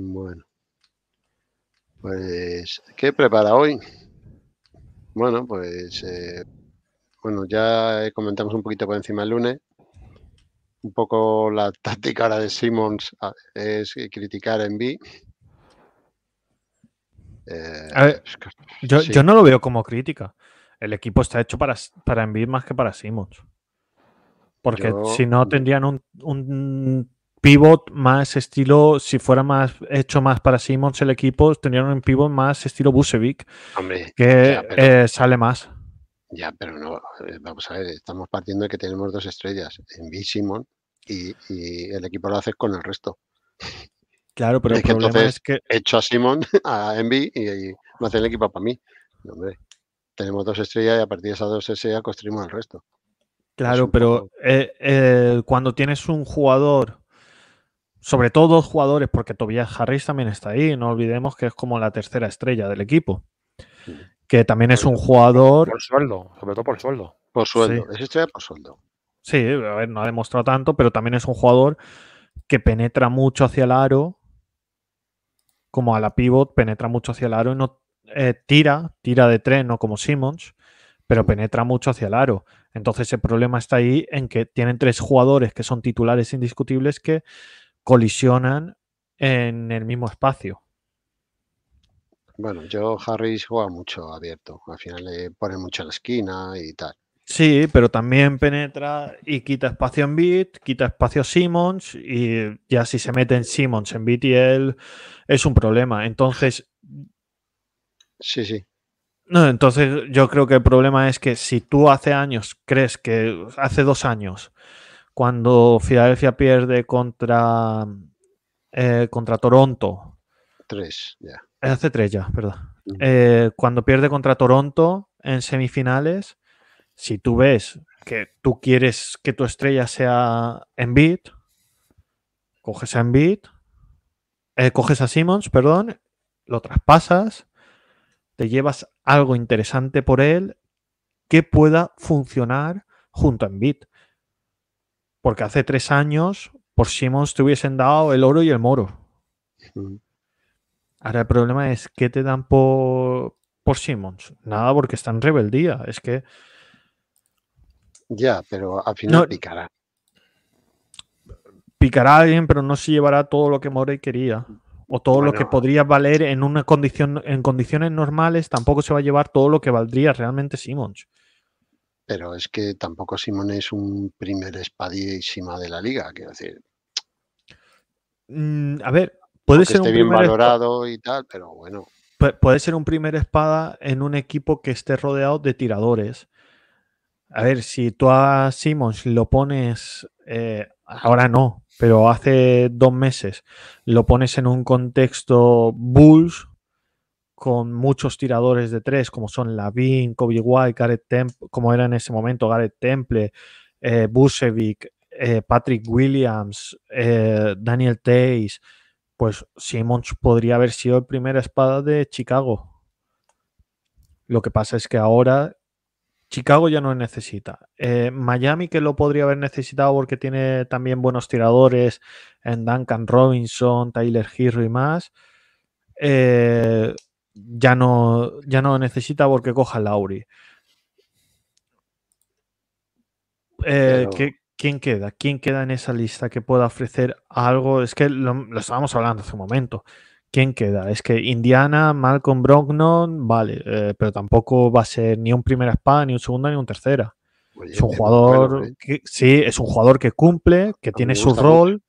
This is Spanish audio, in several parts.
Bueno. Pues, ¿qué prepara hoy? Bueno, pues, eh, bueno, ya comentamos un poquito por encima el lunes. Un poco la táctica ahora de Simmons ah, es criticar en B. Eh, a ver, yo, no lo veo como crítica. El equipo está hecho para, para más que para Simmons. Porque si no tendrían un, un pivot más estilo, si fuera más hecho más para Simons el equipo, tenían un pivot más estilo Busevic, que eh, sale más. Ya, pero no, eh, vamos a ver, estamos partiendo de que tenemos dos estrellas, en B Simon y, el equipo lo haces con el resto. Claro, pero que entonces, es que... Hecho a Simon, a Envy y, no me hace el equipo para mí. Hombre, tenemos dos estrellas y a partir de esas dos estrellas construimos el resto. Claro, pero eh, cuando tienes un jugador sobre todo dos jugadores, porque Tobias Harris también está ahí, no olvidemos que es como la tercera estrella del equipo, que también es un jugador... Por sueldo, sobre todo por sueldo. Por sueldo, es estrella por sueldo. Sí, a ver, no ha demostrado tanto, pero también es un jugador que penetra mucho hacia el aro, como a la pivot, penetra mucho hacia el aro y no eh, tira, tira de tren, no como Simmons, pero penetra mucho hacia el aro. Entonces el problema está ahí en que tienen tres jugadores que son titulares indiscutibles que colisionan en el mismo espacio. Bueno, yo Harris juega mucho abierto. Al final le pone mucho a la esquina y tal. Sí, pero también penetra y quita espacio en Bit, quita espacio Simmons y ya si se mete en Simmons en Bit y él es un problema. Entonces. Sí, sí. No, entonces yo creo que el problema es que si tú hace años crees que hace dos años cuando Filadelfia pierde contra, eh, contra Toronto. Tres, ya. Hace tres ya, perdón. Eh, cuando pierde contra Toronto en semifinales, si tú ves que tú quieres que tu estrella sea en BIT coges a BIT eh, coges a Simmons, perdón, lo traspasas, te llevas algo interesante por él que pueda funcionar junto a BIT porque hace tres años, por Simmons te hubiesen dado el oro y el moro. Mm. Ahora el problema es ¿qué te dan por, Simmons? Nada, porque está en rebeldía. Es que. Ya, pero al final picará. Picará a alguien, pero no se llevará todo lo que Morey quería. O todo lo que podría valer en una condición, en condiciones normales, tampoco se va a llevar todo lo que valdría realmente Simmons pero es que tampoco Simón es un primer espadísima de la liga, quiero decir. Mm, a ver, puede ser un valorado y tal, pero bueno. Puede ser un primer espada en un equipo que esté rodeado de tiradores. A ver, si tú a Simmons lo pones, eh, ahora no, pero hace dos meses lo pones en un contexto Bulls con muchos tiradores de tres, como son Lavin, Kobe White, Gareth Temple, como era en ese momento Gareth Temple, Busevic, eh, eh, Patrick Williams, eh, Daniel Tays, pues Simmons podría haber sido el primer espada de Chicago. Lo que pasa es que ahora Chicago ya no necesita. Miami, que lo podría haber necesitado porque tiene también buenos tiradores en Duncan Robinson, Tyler Hero y más ya no, ya no necesita porque coja Lauri. Eh, ¿Quién queda? ¿Quién queda en esa lista que pueda ofrecer algo? Es que lo, estábamos hablando hace un momento. ¿Quién queda? Es que Indiana, Malcolm Brogdon, vale, eh, pero tampoco va a ser ni un primera spa, ni un segundo, ni un tercera. es un jugador ¿eh? que sí, es un jugador que cumple, que tiene su rol.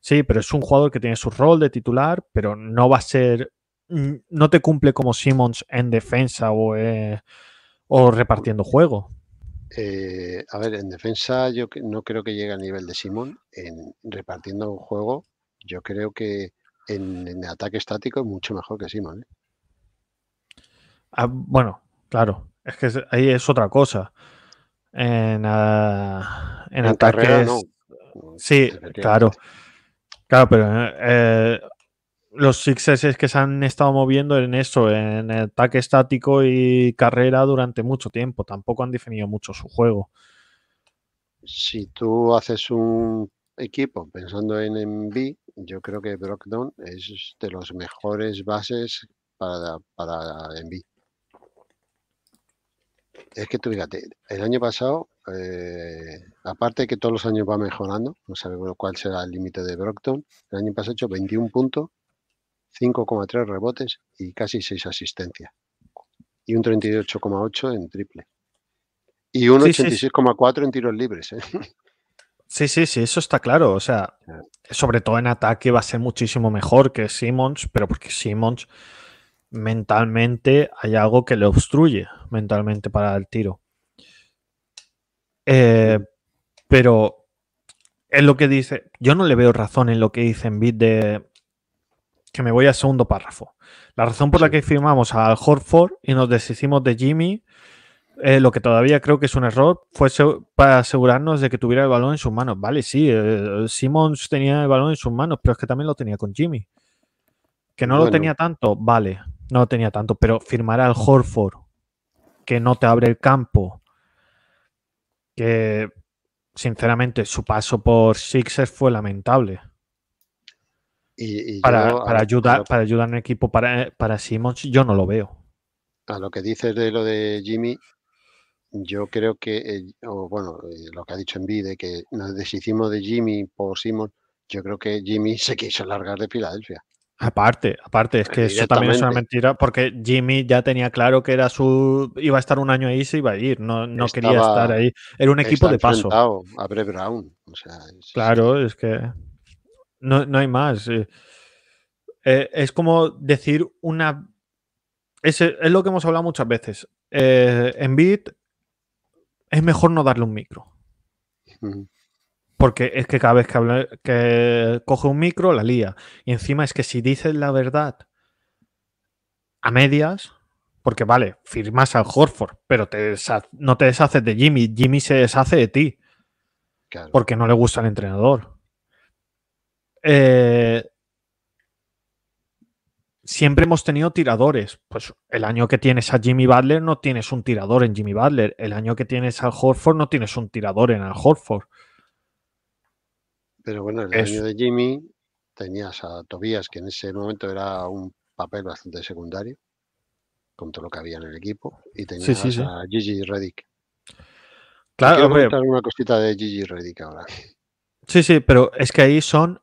Sí, pero es un jugador que tiene su rol de titular, pero no va a ser no te cumple como Simmons en defensa o, eh, o repartiendo juego. Eh, a ver, en defensa yo no creo que llegue al nivel de Simón. En repartiendo juego, yo creo que en, ataque estático es mucho mejor que Simon. ¿eh? Ah, bueno, claro, es que ahí es otra cosa. En, ah, en, Sí, claro. Claro, pero eh, los Sixers es que se han estado moviendo en eso, en ataque estático y carrera durante mucho tiempo. Tampoco han definido mucho su juego. Si tú haces un equipo pensando en B, yo creo que Brockdown es de los mejores bases para, para Es que tú fíjate, el año pasado, eh, aparte de que todos los años va mejorando, no sabemos cuál será el límite de BrockDown el año pasado ha hecho 21 puntos, 5,3 rebotes y casi 6 asistencias. Y un 38,8 en triple. Y un 86,4 en tiros libres. ¿eh? Sí, sí, sí, eso está claro. O sea, sobre todo en ataque va a ser muchísimo mejor que Simmons, pero porque Simmons mentalmente hay algo que le obstruye mentalmente para el tiro. Eh, pero es lo que dice. Yo no le veo razón en lo que dice en bit de que me voy al segundo párrafo. La razón por la que firmamos al Horford y nos deshicimos de Jimmy, eh, lo que todavía creo que es un error, fue para asegurarnos de que tuviera el balón en sus manos. Vale, sí, eh, Simmons tenía el balón en sus manos, pero es que también lo tenía con Jimmy. Que no lo tenía tanto, vale, no lo tenía tanto, pero firmar al Horford, que no te abre el campo, que sinceramente su paso por Sixers fue lamentable para, ayudar, para ayudar en equipo, para, para Simmons, yo no lo veo. A lo que dices de lo de Jimmy, yo creo que, eh, o bueno, eh, lo que ha dicho Envy de que nos deshicimos de Jimmy por Simmons, yo creo que Jimmy se quiso largar de Filadelfia. Aparte, aparte, es que eso también es una mentira, porque Jimmy ya tenía claro que era su iba a estar un año ahí, se iba a ir, no, no quería estar ahí. Era un equipo de paso. claro, es que. No, hay más. Eh, eh, es como decir una. Eh, es, lo que hemos hablado muchas veces. en Bit es mejor no darle un micro. Porque es que cada vez que, coge un micro la lía. Y encima es que si dices la verdad a medias, porque vale, firmas al Horford, pero te no te deshaces de Jimmy. Jimmy se deshace de ti. Porque no le gusta al entrenador. Eh, siempre hemos tenido tiradores. Pues el año que tienes a Jimmy Butler no tienes un tirador en Jimmy Butler. El año que tienes al Horford no tienes un tirador en el Horford. Pero bueno, el año de Jimmy tenías a Tobías, que en ese momento era un papel bastante secundario, con todo lo que había en el equipo, y tenías a Gigi Reddick. Claro, Quiero comentar una cosita de Gigi Reddick ahora. Sí, sí, pero es que ahí son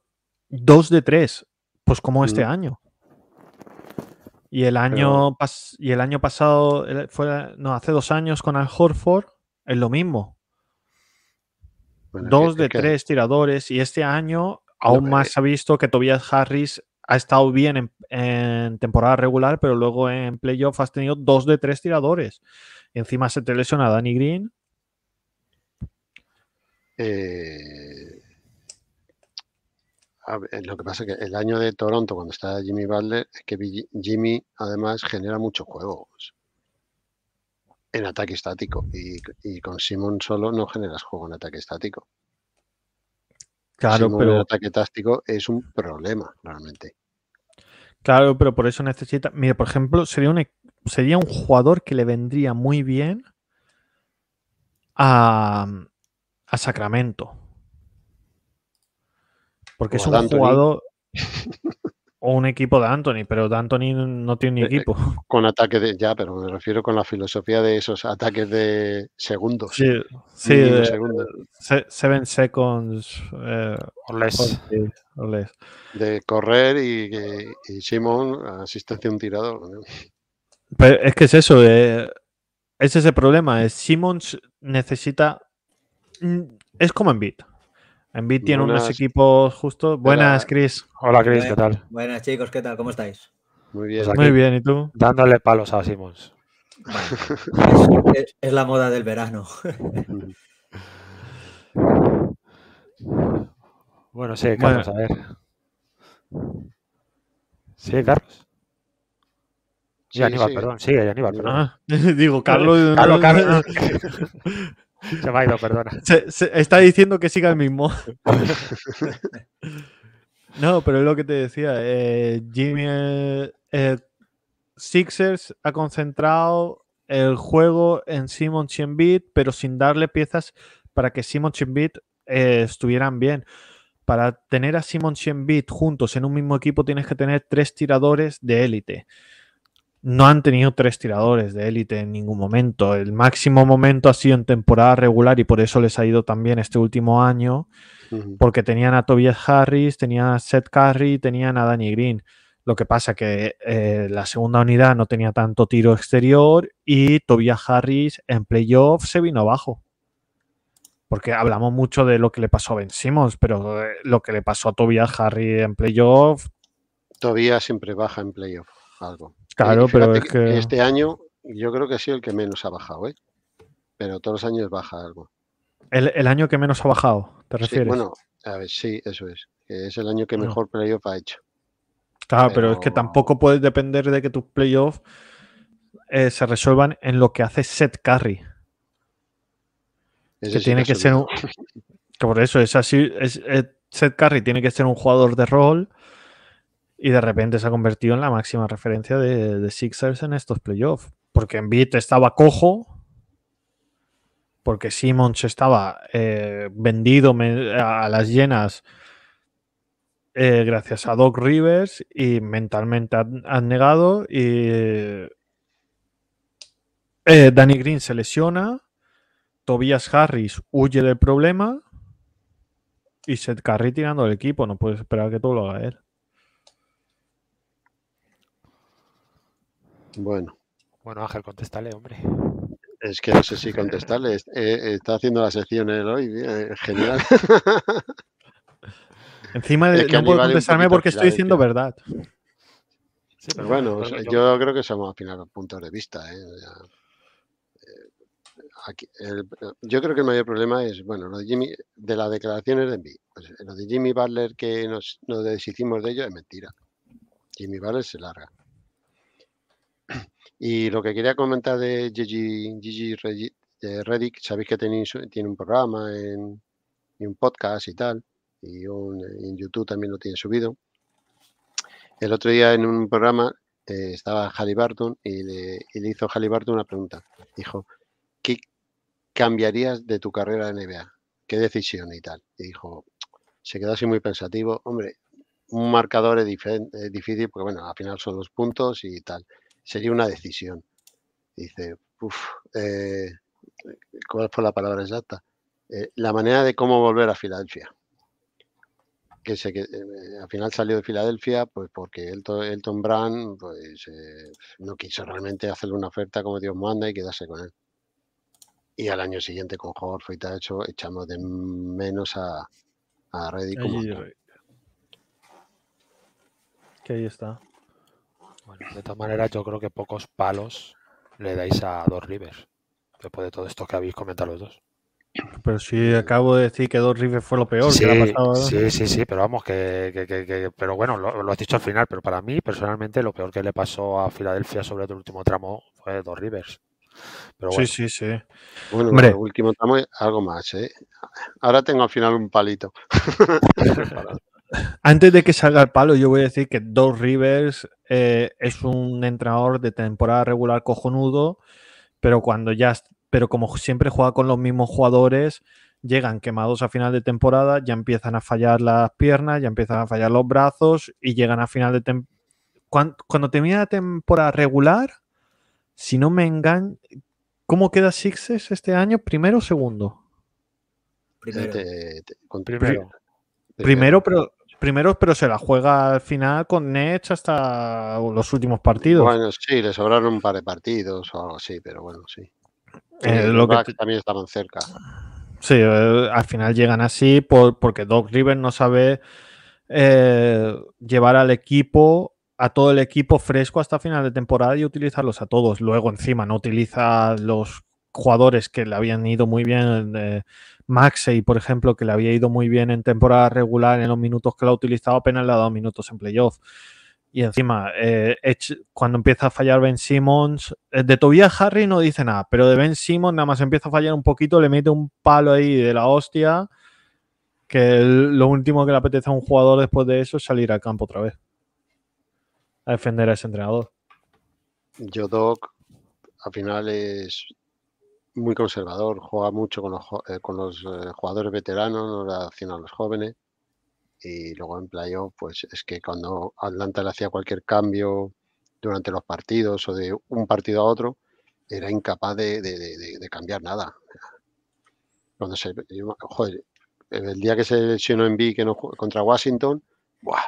Dos de tres, pues como este año. Y el año, y el año pasado, fue, no, hace dos años con Al Horford, es lo mismo. dos de tres tiradores y este año aún más ha visto que Tobias Harris ha estado bien en, temporada regular, pero luego en playoff has tenido dos de tres tiradores. Y encima se te lesiona Danny Green. Eh, lo que pasa es que el año de Toronto, cuando está Jimmy Butler, es que Jimmy además genera muchos juegos en ataque estático y, con Simon solo no generas juego en ataque estático. Claro, pero el ataque táctico es un problema realmente. Claro, pero por eso necesita. Mira, por ejemplo, sería un, e, sería un jugador que le vendría muy bien a, a Sacramento porque es un jugador o un equipo de Anthony, pero de Anthony no tiene ni eh, eh, equipo. Con ataques de. Ya, pero me refiero con la filosofía de esos ataques de segundos. Sí, sí de, segundos. Seven seconds eh, less. De correr y, y, Simon asistencia a un tirador. Pero es que es eso, eh, es ese problema. Es necesita. Mm, es como en beat. Envid tiene unos equipos justos. Buenas, Chris. Hola, Chris, ¿qué tal? Buenas, chicos, ¿qué tal? ¿Cómo estáis? Muy pues bien. Muy bien, ¿y tú? Dándole palos a Simons. es, la moda del verano. bueno, sí, Carlos, a ver. Sí, Carlos. Sí, Aníbal, sí. perdón. Sí, Aníbal, perdón. Ah, digo, Carlos. Carlos, Carlos. Se va, perdona. Se, está diciendo que siga el mismo. no, pero es lo que te decía. Eh, Jimmy eh, eh, Sixers ha concentrado el juego en Simon Chimbit, pero sin darle piezas para que Simon Chimbit estuvieran bien. Para tener a Simon Chimbit juntos en un mismo equipo tienes que tener tres tiradores de élite no han tenido tres tiradores de élite en ningún momento. El máximo momento ha sido en temporada regular y por eso les ha ido también este último año, porque tenían a Tobias Harris, tenían a Seth Curry, tenían a Danny Green. Lo que pasa que eh, la segunda unidad no tenía tanto tiro exterior y Tobias Harris en playoff se vino abajo. Porque hablamos mucho de lo que le pasó a Ben Simmons, pero eh, lo que le pasó a Tobias Harris en playoff. Tobias siempre baja en playoff algo. Claro, pero es que... Este año yo creo que ha sido el que menos ha bajado, ¿eh? Pero todos los años baja algo. ¿El, año que menos ha bajado, te refieres? Sí, bueno, a ver, sí, eso es. Es el año que ah. mejor playoff ha hecho. Claro, pero... es que tampoco puedes depender de que tus playoffs eh, se resuelvan en lo que hace set carry. que tiene que ser que por eso es así. Es, eh, set carry tiene que ser un jugador de rol y de repente se ha convertido en la máxima referencia de, Sixers en estos playoffs. Porque Embiid estaba cojo, porque Simmons estaba eh, vendido a las llenas eh, gracias a Doc Rivers y mentalmente han negado. Y eh, Danny Green se lesiona, Tobias Harris huye del problema y Seth Curry tirando al equipo. No puedes esperar que todo lo haga él. Bueno. Bueno, Ángel, contestale, hombre. Es que no sé si contestarle. Eh, está haciendo la sección él hoy. Eh, general. Encima de, no puedo contestarme porque estoy diciendo verdad. bueno, yo creo que somos al final puntos de vista. Eh, yo creo que el mayor problema es, bueno, lo de Jimmy, de las declaraciones de Envy. Pues, lo de Jimmy Butler que nos, deshicimos de ello es mentira. Jimmy Butler se larga. Y lo que quería comentar de Gigi, Reddick, sabéis que tiene, un programa en, y un podcast y tal, y en YouTube también lo tiene subido. El otro día en un programa eh, estaba Halliburton y le, y le hizo Halliburton una pregunta. Dijo, ¿qué cambiarías de tu carrera en NBA? ¿Qué decisión y tal? Y dijo, se quedó así muy pensativo, hombre, un marcador es, difícil porque bueno, al final son dos puntos y tal sería una decisión. Dice, uff, eh, ¿cuál fue la palabra exacta? Eh, la manera de cómo volver a Filadelfia. Que, se, que eh, al final salió de Filadelfia pues porque Elton, Elton Brand pues, no quiso realmente hacerle una oferta como Dios manda y quedarse con él. Y al año siguiente con Jorge y tal, echamos de menos a, a Reddy que ahí está de todas maneras, yo creo que pocos palos le dais a dos Rivers, después de todo esto que habéis comentado los dos. Pero si acabo de decir que dos Rivers fue lo peor sí, Sí, sí, sí, pero vamos, que, pero bueno, lo, has dicho al final, pero para mí personalmente lo peor que le pasó a Filadelfia sobre el último tramo fue dos Rivers. Sí, sí, sí. Bueno, último tramo algo más, ¿eh? Ahora tengo al final un palito. antes de que salga el palo, yo voy a decir que dos Rivers eh, es un entrenador de temporada regular cojonudo, pero cuando ya, pero como siempre juega con los mismos jugadores, llegan quemados a final de temporada, ya empiezan a fallar las piernas, ya empiezan a fallar los brazos y llegan a final de temporada. Cuando, termina la temporada regular, si no me engaño, ¿cómo queda Sixes este año? ¿Primero o segundo? primero. Este, primero. pero primeros, pero se la juega al final con Nets hasta los últimos partidos. Bueno, sí, le sobraron un par de partidos o algo así, pero bueno, sí. Eh, eh lo que... también estaban cerca. Sí, eh, al final llegan así por, porque Doc Rivers no sabe eh, llevar al equipo, a todo el equipo fresco hasta final de temporada y utilizarlos a todos. Luego encima no utiliza los jugadores que le habían ido muy bien Maxey, por ejemplo, que le había ido muy bien en temporada regular, en los minutos que la ha utilizado apenas le ha dado minutos en playoff. Y encima, eh, cuando empieza a fallar Ben Simmons, eh, de Tobias Harry no dice nada, pero de Ben Simmons nada más empieza a fallar un poquito, le mete un palo ahí de la hostia, que lo último que le apetece a un jugador después de eso es salir al campo otra vez a defender a ese entrenador. Yo, Doc, al final es muy conservador, juega mucho con los, eh, con los eh, jugadores veteranos, no relaciona a los jóvenes. Y luego en playoff, pues es que cuando Atlanta le hacía cualquier cambio durante los partidos o de un partido a otro, era incapaz de, cambiar nada. Cuando se, joder, el día que se lesionó en B que no, contra Washington, ¡buah!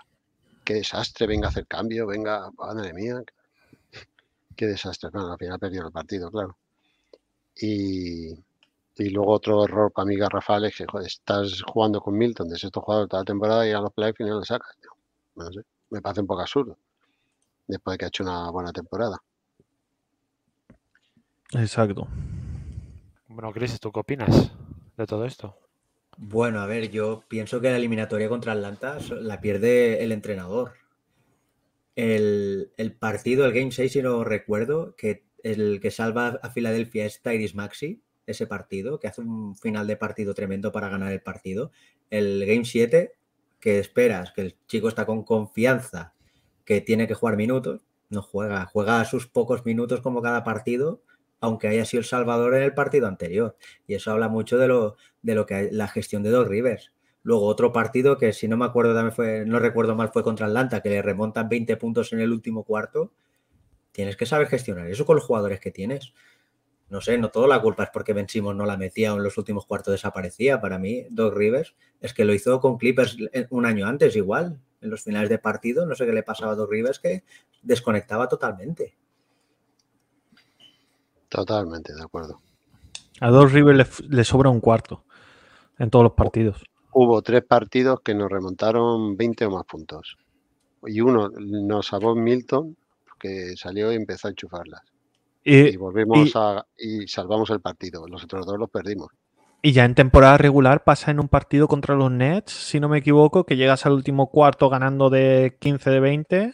¡Qué desastre! Venga a hacer cambio, venga, madre mía. ¡Qué desastre! Bueno, al final perdió el partido, claro. Y, luego otro error para mí Rafael es que estás jugando con Milton de sexto jugador toda la temporada y a los playoffs y no lo sacas. me parece un poco absurdo. Después de que ha hecho una buena temporada. Exacto. Bueno, Chris, ¿tú qué opinas de todo esto? Bueno, a ver, yo pienso que la eliminatoria contra Atlanta la pierde el entrenador. El, partido, el Game 6, si lo recuerdo, que el que salva a Filadelfia es Tyrese Maxi, ese partido, que hace un final de partido tremendo para ganar el partido. El Game 7, que esperas, que el chico está con confianza, que tiene que jugar minutos, no juega, juega sus pocos minutos como cada partido, aunque haya sido el salvador en el partido anterior. Y eso habla mucho de lo, de lo que la gestión de Doc Rivers. Luego otro partido que si no me acuerdo también fue, no recuerdo mal, fue contra Atlanta, que le remontan 20 puntos en el último cuarto Tienes que saber gestionar eso con los jugadores que tienes. No sé, no toda la culpa es porque Ben no la metía o en los últimos cuartos desaparecía. Para mí, Doc Rivers es que lo hizo con Clippers un año antes igual, en los finales de partido. No sé qué le pasaba a Doc Rivers que desconectaba totalmente. Totalmente, de acuerdo. A Doc Rivers le, le sobra un cuarto en todos los partidos. Hubo tres partidos que nos remontaron 20 o más puntos. Y uno nos salvó Milton que salió y empezó a enchufarlas. Eh, y volvimos a, y salvamos el partido. Los otros dos los perdimos. Y ya en temporada regular pasa en un partido contra los Nets, si no me equivoco, que llegas al último cuarto ganando de 15 de 20.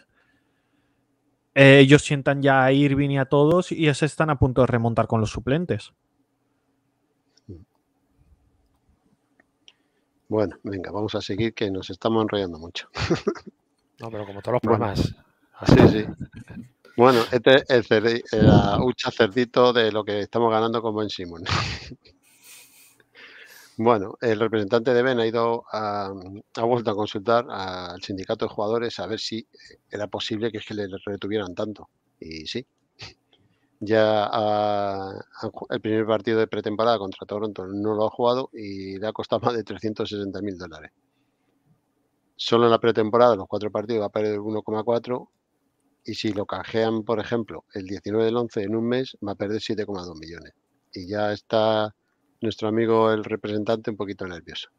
Eh, ellos sientan ya a Irving y a todos y se están a punto de remontar con los suplentes. Bueno, venga, vamos a seguir que nos estamos enrollando mucho. No, pero como todos los problemas, sí. Bueno, este es el, chacerdito de lo que estamos ganando con Ben Simon. Bueno, el representante de Ben ha ido a, vuelto a consultar al sindicato de jugadores a ver si era posible que le retuvieran tanto. Y sí. Ya el primer partido de pretemporada contra Toronto no lo ha jugado y le ha costado más de 360 mil dólares. Solo en la pretemporada, los cuatro partidos, ha a perder 1,4 y si lo canjean, por ejemplo, el 19 del 11 en un mes, va a perder 7,2 millones. Y ya está nuestro amigo el representante un poquito nervioso.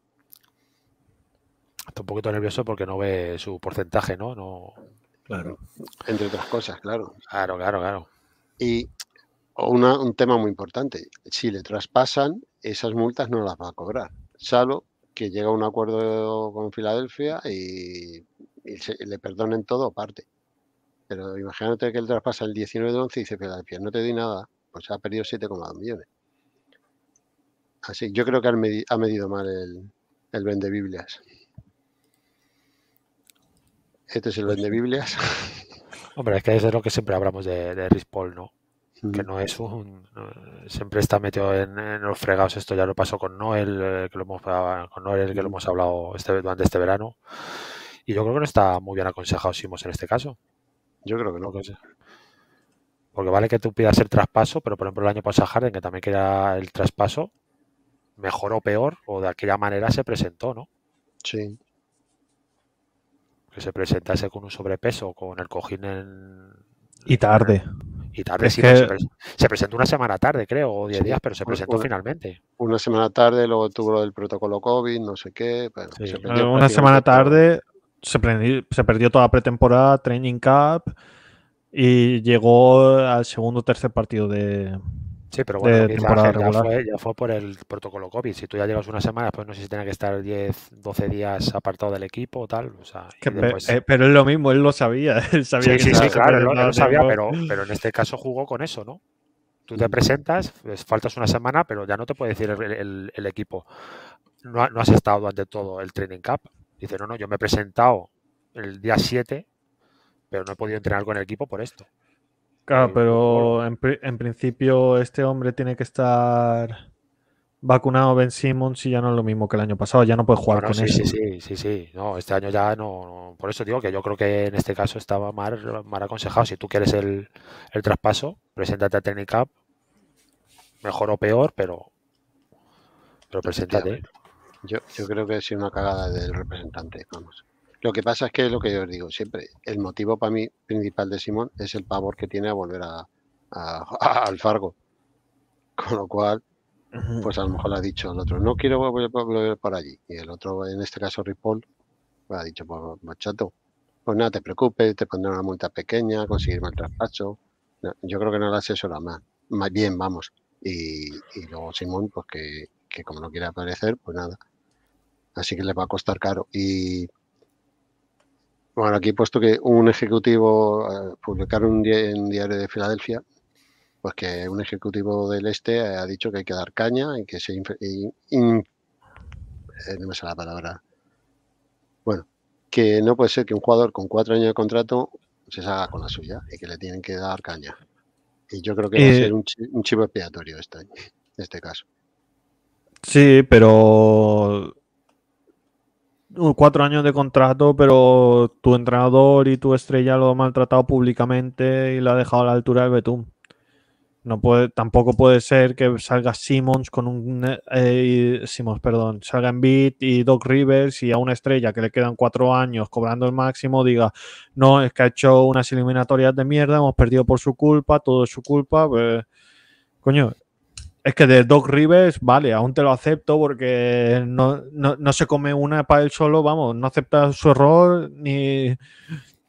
Está un poquito nervioso porque no ve su porcentaje, ¿no? no... Claro. Entre otras cosas, claro. Claro, claro, claro. Y un tema muy importante, si le traspasan, esas multas no las va a cobrar, salvo que llega a un acuerdo con Filadelfia y, le perdonen todo aparte. Pero imagínate que él traspasa el 19 de 11 y dice, Filadelfia, no te di nada, pues ha perdido 7,2 millones. Así, yo creo que ha medido mal el, el vende Biblias. Este es el pues vende Biblias. Hombre, es que es de lo que siempre hablamos de, de ¿no? Que no es un. siempre está metido en, los fregados. Esto ya lo pasó con Noel, eh, que lo hemos, con que lo hemos hablado este, durante este verano. Y yo creo que no está muy bien aconsejado Simos en este caso. Yo creo que no. Porque, vale que tú pidas el traspaso, pero por ejemplo el año pasado Harden, que también queda el traspaso, mejor o peor, o de aquella manera se presentó, ¿no? Sí. Que se presentase con un sobrepeso, con el cojín en... Y tarde. Y tarde, sí, se, presentó una semana tarde, creo, o 10 días, pero se presentó finalmente. Una semana tarde, luego tuvo el protocolo COVID, no sé qué. una semana tarde, se, perdió, toda pretemporada, Training Cup y llegó al segundo o tercer partido de. Sí, pero bueno, ya, fue, ya, fue, por el protocolo COVID. Si tú ya llegas una semana, pues no sé si tiene que estar 10, 12 días apartado del equipo o tal. Eh, pero es lo mismo, él lo sabía. Él sabía sí, sí, claro, él, lo sabía, pero, pero en este caso jugó con eso, ¿no? Tú te mm. presentas, pues, faltas una semana, pero ya no te puede decir el, equipo. No, no has estado ante todo el Training Cup. Dice, no, no, yo me he presentado el día 7, pero no he podido entrenar con el equipo por esto. Claro, eh, pero en, principio este hombre tiene que estar vacunado Ben Simmons y ya no es lo mismo que el año pasado, ya no puede jugar con sí, Sí, sí, sí, sí, no, este año ya no, por eso digo que yo creo que en este caso estaba mal, mal aconsejado. Si tú quieres el, traspaso, preséntate a técnica mejor o peor, pero, pero preséntate. Yo, yo creo que ha sido una cagada del representante, vamos. Lo que pasa es que es lo que yo os digo siempre, el motivo para mí principal de Simón es el pavor que tiene a volver a, al Fargo. Con lo cual, pues a lo mejor ha dicho al otro, no quiero volver, por allí. Y el otro, en este caso Ripoll, le pues ha dicho, pues machato, pues, pues nada, te preocupes, te pondré una multa pequeña, conseguir el traspaso. yo creo que no la asesora más, más bien, vamos. Y, luego Simón, pues que, que como no quiere aparecer, pues nada, así que les va a costar caro. Y bueno, aquí he puesto que un ejecutivo, eh, publicaron en Diario de Filadelfia, pues que un ejecutivo del este ha dicho que hay que dar caña y que se... Eh, no me la palabra. Bueno, que no puede ser que un jugador con cuatro años de contrato se salga con la suya y que le tienen que dar caña. Y yo creo que va a eh, ser un, un chivo expiatorio este, este caso. Sí, pero cuatro años de contrato, pero tu entrenador y tu estrella lo ha maltratado públicamente y lo ha dejado a la altura del betún. No puede, tampoco puede ser que salga Simmons con un eh, Simmons, perdón, salga Beat y Doc Rivers y a una estrella que le quedan cuatro años cobrando el máximo diga no es que ha hecho unas eliminatorias de mierda, hemos perdido por su culpa, todo es su culpa. Pues, coño, es que de Doc Rivers, vale, aún te lo acepto porque no, se come una para él solo, vamos, no acepta su error ni,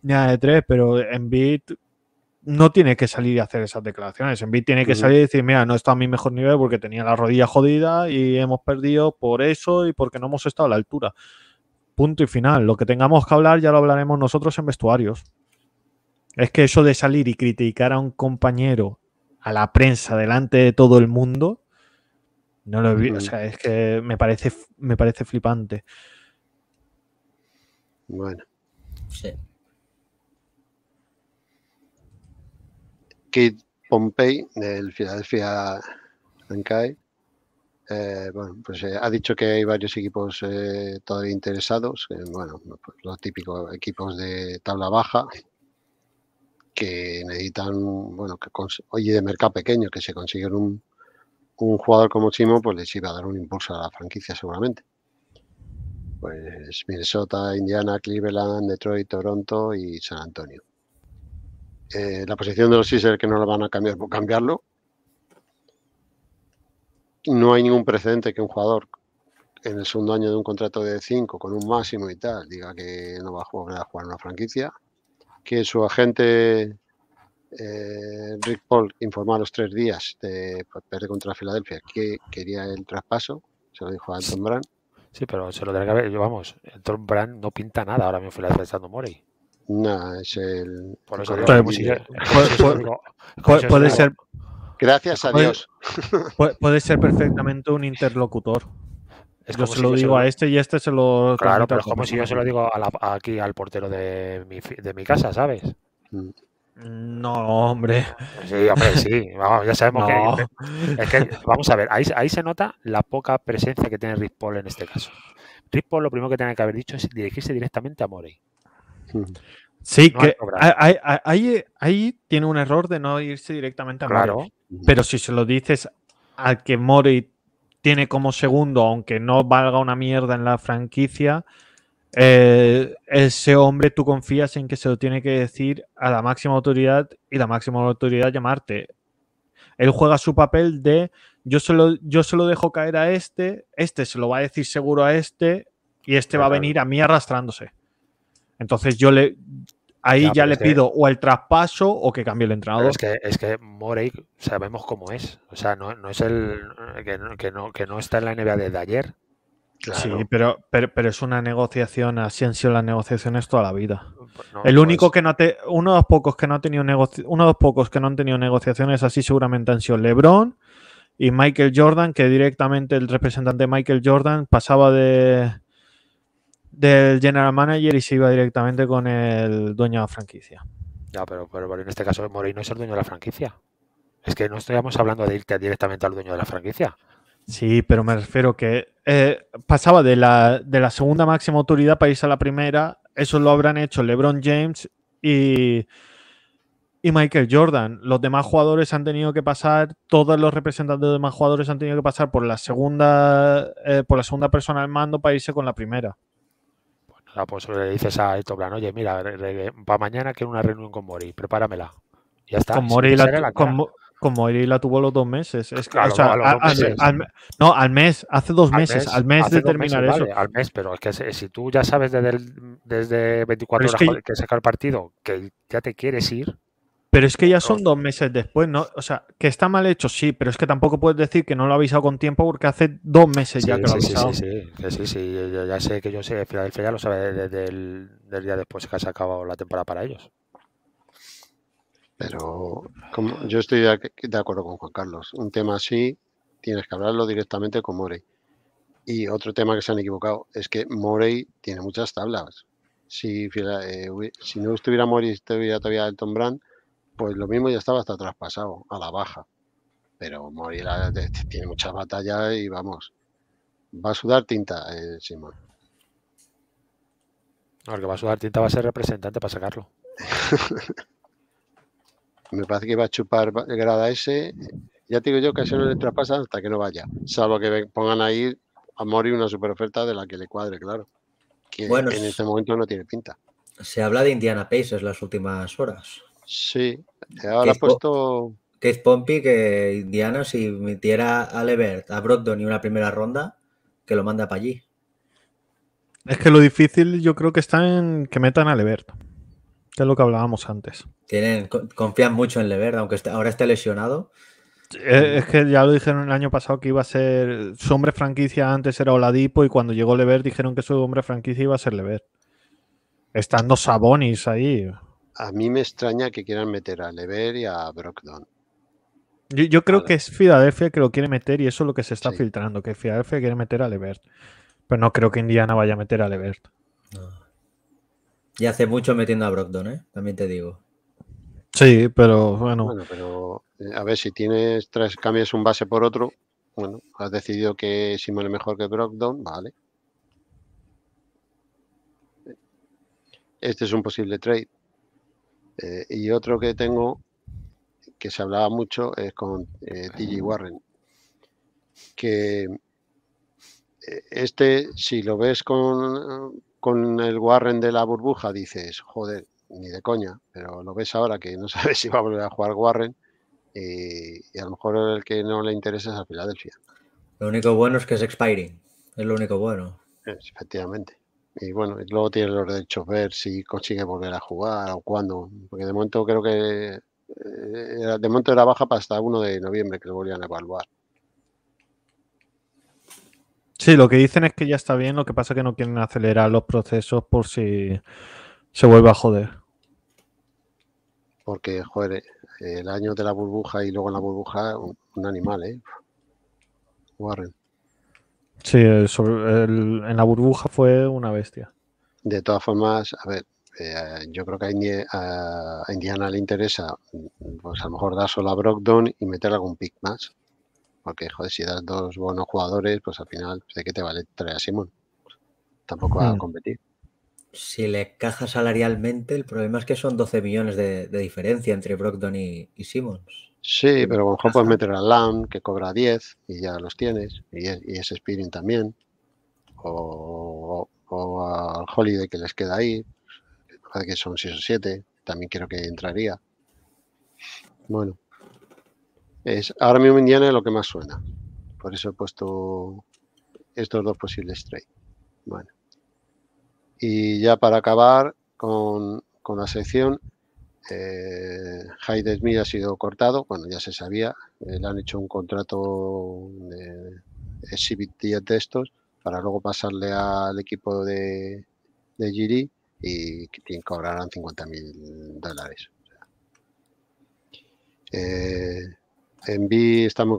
ni de tres, pero en beat no tiene que salir y hacer esas declaraciones. En Bit tiene que salir y decir, mira, no está a mi mejor nivel porque tenía la rodilla jodida y hemos perdido por eso y porque no hemos estado a la altura. Punto y final. Lo que tengamos que hablar ya lo hablaremos nosotros en vestuarios. Es que eso de salir y criticar a un compañero a la prensa delante de todo el mundo. No lo o sea, es que me parece, me parece flipante. Bueno. Sí. Kid Pompey, del Philadelphia Ankai, eh, bueno, pues eh, ha dicho que hay varios equipos eh, todavía interesados. bueno, pues, los típicos equipos de tabla baja, que necesitan, bueno, que oye, de mercado pequeño, que se consiguen un, un jugador como Chimo, pues les iba a dar un impulso a la franquicia seguramente. Pues Minnesota, Indiana, Cleveland, Detroit, Toronto y San Antonio. Eh, la posición de los es que no lo van a cambiar cambiarlo. No hay ningún precedente que un jugador en el segundo año de un contrato de cinco, con un máximo y tal diga que no va a jugar, a jugar una franquicia que su agente eh, Rick Paul informó a los tres días de pues, perder contra Filadelfia que quería el traspaso, se lo dijo a Anton Brand. Sí, pero se lo que yo vamos, Anton Brand no pinta nada ahora mismo Filadelfia estando Mori. No, es el. Por eso digo, Puede ser. Gracias a Dios. puede ser perfectamente un interlocutor. Es yo se lo digo a este y este se lo. Claro, pero es como si yo se lo digo aquí al portero de mi, casa, ¿sabes? Mm. No, hombre. Sí, hombre, sí. Vamos, ya sabemos que, es que. Vamos a ver, ahí, se nota la poca presencia que tiene Rick Paul en este caso. Rick Paul lo primero que tiene que haber dicho es dirigirse directamente a Morey. Mm. Sí, que ahí, ahí, tiene un error de no irse directamente a claro. Mm. Pero si se lo dices al que Morey tiene como segundo, aunque no valga una mierda en la franquicia, eh, ese hombre tú confías en que se lo tiene que decir a la máxima autoridad y la máxima autoridad llamarte. Él juega su papel de yo solo, yo lo dejo caer a este, este se lo va a decir seguro a este y este va a venir a mí arrastrándose. Entonces yo le Ahí ya, le pido o el traspaso o que cambie el entrenador. Es que, es que Morey sabemos cómo es. O sea, no, es el que no, que no, está en la NBA desde ayer. Sí, pero, pero, es una negociación, así han sido las negociaciones toda la vida. Pues el único pues que no uno de los pocos que no ha tenido uno de los pocos que no han tenido negociaciones así seguramente han sido LeBron y Michael Jordan, que directamente el representante Michael Jordan pasaba de del general manager y se iba directamente con el dueño de la franquicia. Ya, pero, pero, en este caso Moreno es el dueño de la franquicia. Es que no estaríamos hablando de irte directamente al dueño de la franquicia. Sí, pero me refiero que eh, pasaba de la, segunda máxima autoridad para irse a la primera. Eso lo habrán hecho LeBron James y, y Michael Jordan. Los demás jugadores han tenido que pasar, todos los representantes de los demás jugadores han tenido que pasar por la segunda, eh, por la segunda persona al mando para irse con la primera sea, ah, pues le dices a Héctor Plan, oye, mira, para mañana quiero una reunión con Mori, prepáramela. Ya está. Con Mori, la, tuvo los dos meses. no, al mes, hace dos meses, al mes de terminar eso. al mes, pero es que si, tú ya sabes desde, desde 24 horas que, que el partido que ya te quieres ir, pero es que ya son dos meses después, ¿no? O sea, que está mal hecho, sí, pero es que tampoco puedes decir que no lo ha avisado con tiempo porque hace dos meses ya que lo ha avisado. Sí, sí, sí, sí, sí ya sé que yo sé, Filadelfia ya lo sabe desde el día después que se ha acabado la temporada para ellos. Pero como, yo estoy de acuerdo con Juan Carlos. Un tema así tienes que hablarlo directamente con Morey. Y otro tema que se han equivocado es que Morey tiene muchas tablas. Si, eh, si no estuviera Morey, estuviera todavía Elton Brand pues lo mismo ya estaba hasta traspasado, a la baja. Pero Mori tiene mucha batalla y vamos, va a sudar tinta encima. Eh, el que va a sudar tinta va a ser representante para sacarlo. Me parece que va a chupar grada ese. Ya te digo yo que a no le traspasan hasta que no vaya. Salvo que pongan ahí a Mori una super oferta de la que le cuadre, claro. Que bueno, en este momento no tiene pinta. Se habla de Indiana Pacers las últimas horas. Sí, ahora ha puesto. Que es Pompey que Indiana, si metiera a Levert, a Brogdon y una primera ronda, que lo manda para allí. Es que lo difícil yo creo que está en que metan a Levert, que es lo que hablábamos antes. Tienen, confían mucho en Levert, aunque ahora esté lesionado. E, es que ya lo dijeron el año pasado que iba a ser su hombre franquicia antes era Oladipo y cuando llegó Levert dijeron que su hombre franquicia iba a ser Levert. Estando Sabonis ahí a mí me extraña que quieran meter a Lever y a Brockdown. Yo, creo que es Filadelfia que lo quiere meter y eso es lo que se está filtrando, que Filadelfia quiere meter a Levert. Pero no creo que Indiana vaya a meter a Levert. Y hace mucho metiendo a Brockdown, ¿eh? también te digo. Sí, pero bueno. Bueno, pero eh, a ver, si tienes tres, cambios, un base por otro, bueno, has decidido que Simon es mejor que Brockdown, vale. Este es un posible trade. Eh, y otro que tengo, que se hablaba mucho, es con eh, Warren. Que eh, este, si lo ves con, el Warren de la burbuja, dices, joder, ni de coña, pero lo ves ahora que no sabes si va a volver a jugar Warren y, a lo mejor el que no le interesa es a Filadelfia. Lo único bueno es que es expiring, es lo único bueno. efectivamente. Y bueno, luego tiene los derechos ver si consigue volver a jugar o cuándo. Porque de momento creo que eh, de momento era baja para hasta 1 de noviembre que lo volvían a evaluar. Sí, lo que dicen es que ya está bien, lo que pasa es que no quieren acelerar los procesos por si se vuelve a joder. Porque, joder, el año de la burbuja y luego en la burbuja, un, un animal, ¿eh? Warren. Sí, en la burbuja fue una bestia. De todas formas, a ver, eh, yo creo que a, Indiana le interesa, pues a lo mejor dar solo a BrockDown y meter algún pick más. Porque, joder, si das dos buenos jugadores, pues al final, pues, ¿de qué te vale traer a Simón? Tampoco va a hmm. competir. Si le caja salarialmente, el problema es que son 12 millones de, diferencia entre BrockDown y, y Sí, pero a lo mejor puedes meter al LAM que cobra 10 y ya los tienes, y, es, ese Spirin también, o, o, al Holiday que les queda ahí, que son 6 o 7, también quiero que entraría. Bueno, es ahora mismo Indiana es lo que más suena, por eso he puesto estos dos posibles trade. Bueno, y ya para acabar con, con la sección, eh, Hyde Smith ha sido cortado, bueno, ya se sabía, eh, le han hecho un contrato de eh, exhibit de estos para luego pasarle al equipo de, de Giri y que cobrarán 50 mil dólares. Eh, en B está muy,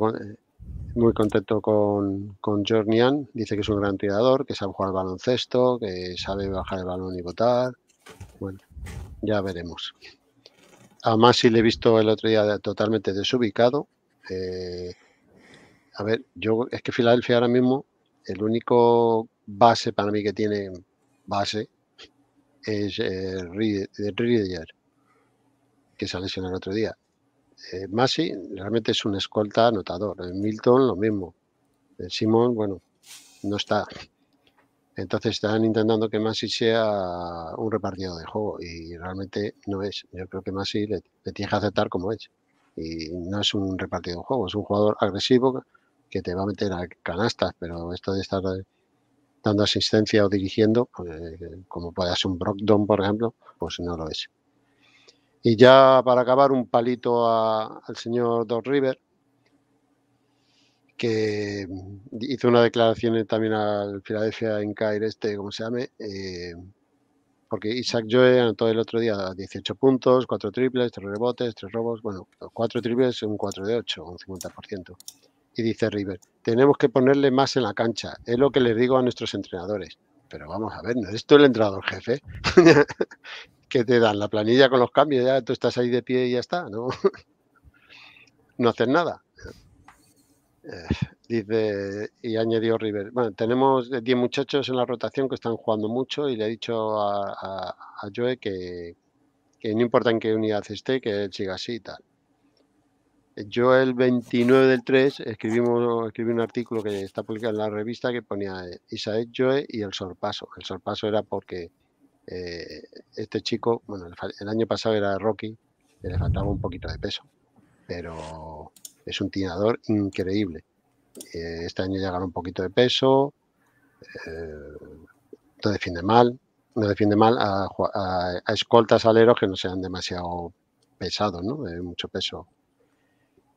contento con, con Jornian, dice que es un gran tirador, que sabe jugar baloncesto, que sabe bajar el balón y botar. Bueno, ya veremos. A Masi le he visto el otro día totalmente desubicado. Eh, a ver, yo es que Filadelfia ahora mismo, el único base para mí que tiene base es eh, que se lesionó el otro día. Eh, Masi realmente es un escolta anotador. En Milton lo mismo. El Simón, bueno, no está. Entonces están intentando que Masi sea un repartido de juego y realmente no es. Yo creo que Masi le, le tienes que aceptar como es. Y no es un repartido de juego, es un jugador agresivo que te va a meter a canastas, pero esto de estar dando asistencia o dirigiendo, pues, como puede ser un Brockdown, por ejemplo, pues no lo es. Y ya para acabar, un palito al señor Doc River, que mm, hizo una declaración también al Philadelphia Incair este, como se llame, eh, porque Isaac Joe anotó el otro día 18 puntos, 4 triples, 3 rebotes, 3 robos, bueno, 4 triples, un 4 de 8, un 50%. Y dice River, tenemos que ponerle más en la cancha, es lo que les digo a nuestros entrenadores. Pero vamos a ver, ¿no es tú el entrenador jefe? que te dan la planilla con los cambios, ya tú estás ahí de pie y ya está, ¿no? no haces nada. Eh, dice, y añadió River, bueno, tenemos 10 eh, muchachos en la rotación que están jugando mucho y le he dicho a, Joe que, no importa en qué unidad esté, que él siga así y tal. Yo el 29 del 3 escribimos, escribí un artículo que está publicado en la revista que ponía eh, Isaac Joe y el sorpaso. El sorpaso era porque este chico, bueno, el, el año pasado era Rocky, le faltaba un poquito de peso, pero es un tirador increíble. Eh, este año ya ganó un poquito de peso, eh, no defiende mal, no defiende mal a, escoltas aleros que no sean demasiado pesados, ¿no? De mucho peso.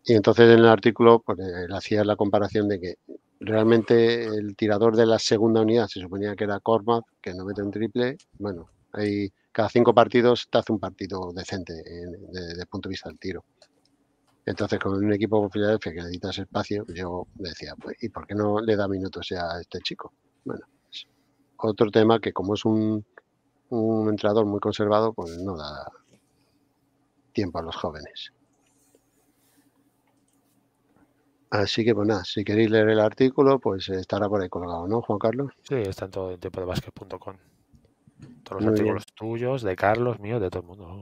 Y entonces en el artículo pues, eh, hacía la comparación de que realmente el tirador de la segunda unidad se suponía que era Cormac, que no mete un triple. Bueno, hay, cada cinco partidos te hace un partido decente desde el punto de vista del tiro. Entonces, con un equipo como Filadelfia que necesitas espacio, yo decía, pues, ¿y por qué no le da minutos ya a este chico? Bueno, es otro tema que como es un, un entrenador muy conservado, pues no da tiempo a los jóvenes. Así que, pues nada, si queréis leer el artículo, pues estará por ahí colgado, ¿no, Juan Carlos? Sí, está en todo el tiempo de Todos los artículos tuyos, de Carlos, mío, de todo el mundo.